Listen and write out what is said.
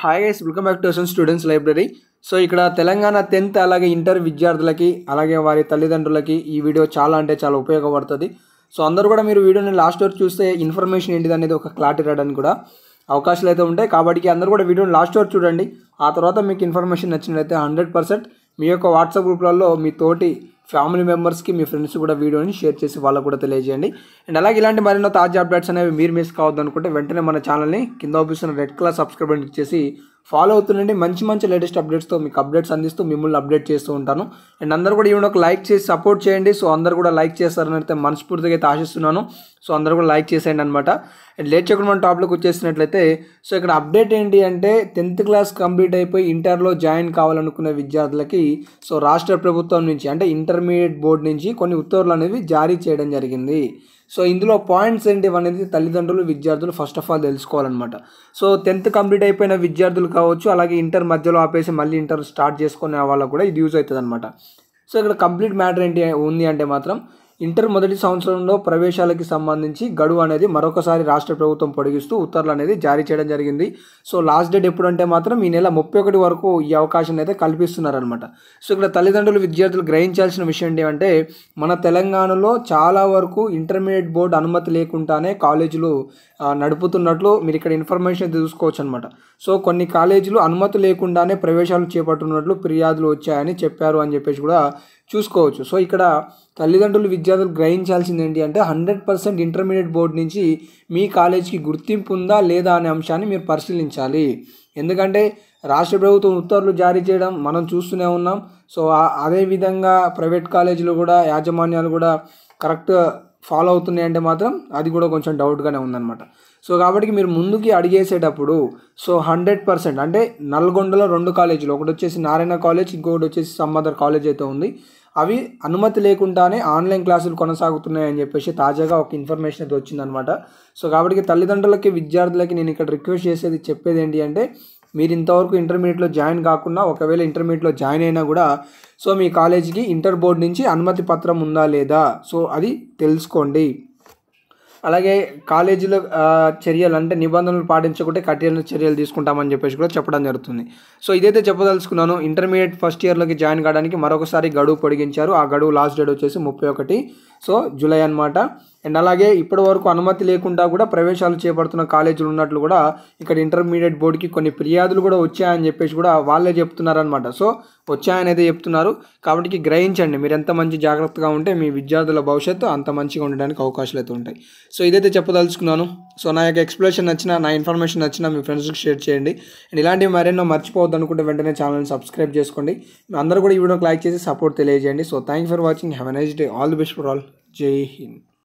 hi guys welcome back to అసన్ students library so ఇక్కడ Telangana tenth అలాగే ఇంటర్ విద్యార్థులకి అలాగే వారి తల్లిదండ్రులకి ఈ వీడియో చాలా అంటే చాలా ఉపయోగపడుతుంది సో అందరూ కూడా మీరు వీడియోని లాస్ట్ వరకు చూస్తే ఇన్ఫర్మేషన్ ఏంటిది అనేది ఒక క్లారిటీ రావడానికి కూడా అవకాశాలు అయితే ఉంటాయి కాబట్టి అందరూ కూడా వీడియోని లాస్ట్ వరకు చూడండి ఆ తర్వాత మీకు ఇన్ఫర్మేషన్ నచ్చినట్లయితే హండ్రెడ్ పర్సెంట్ మీ యొక్క వాట్సాప్ గ్రూప్లలో మీ తోటి ఫ్యామిలీ మెంబర్స్కి మీ ఫ్రెండ్స్ కూడా వీడియోని షేర్ చేసి వాళ్ళకు కూడా తెలియజేయండి అండ్ అలాగే ఇలాంటి మరెన్నో తాజా అప్డేట్స్ అనేవి మీరు మిస్ కావద్దు అనుకుంటే వెంటనే మన ఛానల్ని కింద ఆఫీస్ రెడ్ కలర్ సబ్స్క్రైబ్ చేసి ఫాలో అవుతుండండి మంచి మంచి లేటెస్ట్ అప్డేట్స్తో మీకు అప్డేట్స్ అందిస్తూ మిమ్మల్ని అప్డేట్ చేస్తూ ఉంటాను అండ్ అందరూ కూడా ఈవెన్ ఒక లైక్ చేసి సపోర్ట్ చేయండి సో అందరు కూడా లైక్ చేస్తారని అయితే మనస్ఫూర్తిగా అయితే ఆశిస్తున్నాను సో అందరు కూడా లైక్ చేసేయండి అనమాట అండ్ లేట్ చేయకుండా మన టాప్లోకి వచ్చేసినట్లయితే సో ఇక్కడ అప్డేట్ ఏంటి అంటే టెన్త్ క్లాస్ కంప్లీట్ అయిపోయి ఇంటర్లో జాయిన్ కావాలనుకునే విద్యార్థులకి సో రాష్ట్ర ప్రభుత్వం నుంచి అంటే ఇంటర్మీడియట్ బోర్డు నుంచి కొన్ని ఉత్తర్వులు అనేవి జారీ చేయడం జరిగింది సో ఇందులో పాయింట్స్ ఏంటి అనేది తల్లిదండ్రులు విద్యార్థులు ఫస్ట్ ఆఫ్ ఆల్ తెలుసుకోవాలన్నమాట సో టెన్త్ కంప్లీట్ అయిపోయిన విద్యార్థులు కావచ్చు అలాగే ఇంటర్ మధ్యలో ఆపేసి మళ్ళీ ఇంటర్ స్టార్ట్ చేసుకునే వాళ్ళకు కూడా ఇది యూజ్ అవుతుంది అనమాట సో ఇక్కడ కంప్లీట్ మ్యాటర్ ఏంటి ఉంది అంటే మాత్రం ఇంటర్ మొదటి సంవత్సరంలో ప్రవేశాలకి సంబంధించి గడువు అనేది మరొకసారి రాష్ట్ర ప్రభుత్వం పొడిగిస్తూ ఉత్తర్వులు అనేది జారీ చేయడం జరిగింది సో లాస్ట్ డేట్ ఎప్పుడంటే మాత్రం ఈ నెల ముప్పై ఒకటి వరకు ఈ అవకాశం అయితే కల్పిస్తున్నారనమాట సో ఇక్కడ తల్లిదండ్రులు విద్యార్థులు గ్రహించాల్సిన విషయం ఏంటంటే మన తెలంగాణలో చాలా వరకు ఇంటర్మీడియట్ బోర్డు అనుమతి లేకుండానే కాలేజీలు నడుపుతున్నట్లు మీరు ఇక్కడ ఇన్ఫర్మేషన్ తీసుకోవచ్చు అనమాట సో కొన్ని కాలేజీలు అనుమతి లేకుండానే ప్రవేశాలు చేపట్టున్నట్లు ఫిర్యాదులు వచ్చాయని చెప్పారు అని చెప్పేసి కూడా చూసుకోవచ్చు సో ఇక్కడ తల్లిదండ్రులు విద్యార్థులు గ్రహించాల్సింది ఏంటి అంటే హండ్రెడ్ పర్సెంట్ ఇంటర్మీడియట్ బోర్డు నుంచి మీ కాలేజీకి గుర్తింపు ఉందా లేదా అనే అంశాన్ని మీరు పరిశీలించాలి ఎందుకంటే రాష్ట్ర ప్రభుత్వం ఉత్తర్వులు జారీ చేయడం మనం చూస్తూనే ఉన్నాం సో అదేవిధంగా ప్రైవేట్ కాలేజీలు కూడా యాజమాన్యాలు కూడా కరెక్ట్ ఫాలో అవుతున్నాయి అంటే మాత్రం అది కూడా కొంచెం డౌట్గానే ఉందన్నమాట సో కాబట్టి మీరు ముందుకి అడిగేసేటప్పుడు సో హండ్రెడ్ పర్సెంట్ అంటే నల్గొండలో రెండు కాలేజీలు ఒకటి వచ్చేసి నారాయణ కాలేజ్ ఇంకొకటి వచ్చేసి సమ్మదర్ కాలేజ్ అయితే ఉంది అవి అనుమతి లేకుండానే ఆన్లైన్ క్లాసులు కొనసాగుతున్నాయని చెప్పేసి తాజాగా ఒక ఇన్ఫర్మేషన్ అయితే వచ్చిందనమాట సో కాబట్టి తల్లిదండ్రులకి విద్యార్థులకి నేను ఇక్కడ రిక్వెస్ట్ చేసేది చెప్పేది ఏంటి అంటే మీరు ఇంతవరకు ఇంటర్మీడియట్లో జాయిన్ కాకుండా ఒకవేళ ఇంటర్మీడియట్లో జాయిన్ అయినా కూడా సో మీ కాలేజీకి ఇంటర్ బోర్డ్ నుంచి అనుమతి పత్రం ఉందా లేదా సో అది తెలుసుకోండి అలాగే కాలేజీలో చర్యలు అంటే నిబంధనలు పాటించకుంటే కఠిన చర్యలు తీసుకుంటామని చెప్పేసి కూడా చెప్పడం జరుగుతుంది సో ఇదైతే చెప్పదలుచుకున్నాను ఇంటర్మీడియట్ ఫస్ట్ ఇయర్లోకి జాయిన్ కావడానికి మరొకసారి గడువు పొడిగించారు ఆ గడువు లాస్ట్ డేట్ వచ్చేసి ముప్పై ఒకటి సో జూలై అనమాట అండ్ అలాగే ఇప్పటి వరకు అనుమతి లేకుండా కూడా ప్రవేశాలు చేపడుతున్న కాలేజీలు ఉన్నట్లు కూడా ఇక్కడ ఇంటర్మీడియట్ బోర్డుకి కొన్ని ఫిర్యాదులు కూడా వచ్చాయని చెప్పేసి కూడా వాళ్ళే చెప్తున్నారనమాట సో వచ్చాయనేది చెప్తున్నారు కాబట్టి గ్రహించండి మీరు ఎంత మంచి జాగ్రత్తగా ఉంటే మీ విద్యార్థుల భవిష్యత్తు అంత మంచిగా ఉండడానికి అవకాశాలు అయితే ఉంటాయి సో ఇదైతే చెప్పదలుచుకున్నాను సో నా యొక్క ఎక్స్ప్లెనేషన్ నచ్చిన నా ఇన్ఫర్మేషన్ నచ్చిన మీ ఫ్రెండ్స్కి షేర్ చేయండి అండ్ ఇలాంటివి మరెన్నో మర్చిపోవద్దు అనుకుంటే వెంటనే ఛానల్ని సబ్స్క్రైబ్ చేసుకోండి అందరూ కూడా ఈ వీడియోకి లైక్ చేసి సపోర్ట్ తెలియజేయండి so thank for watching have a day all the best for all Jai Hind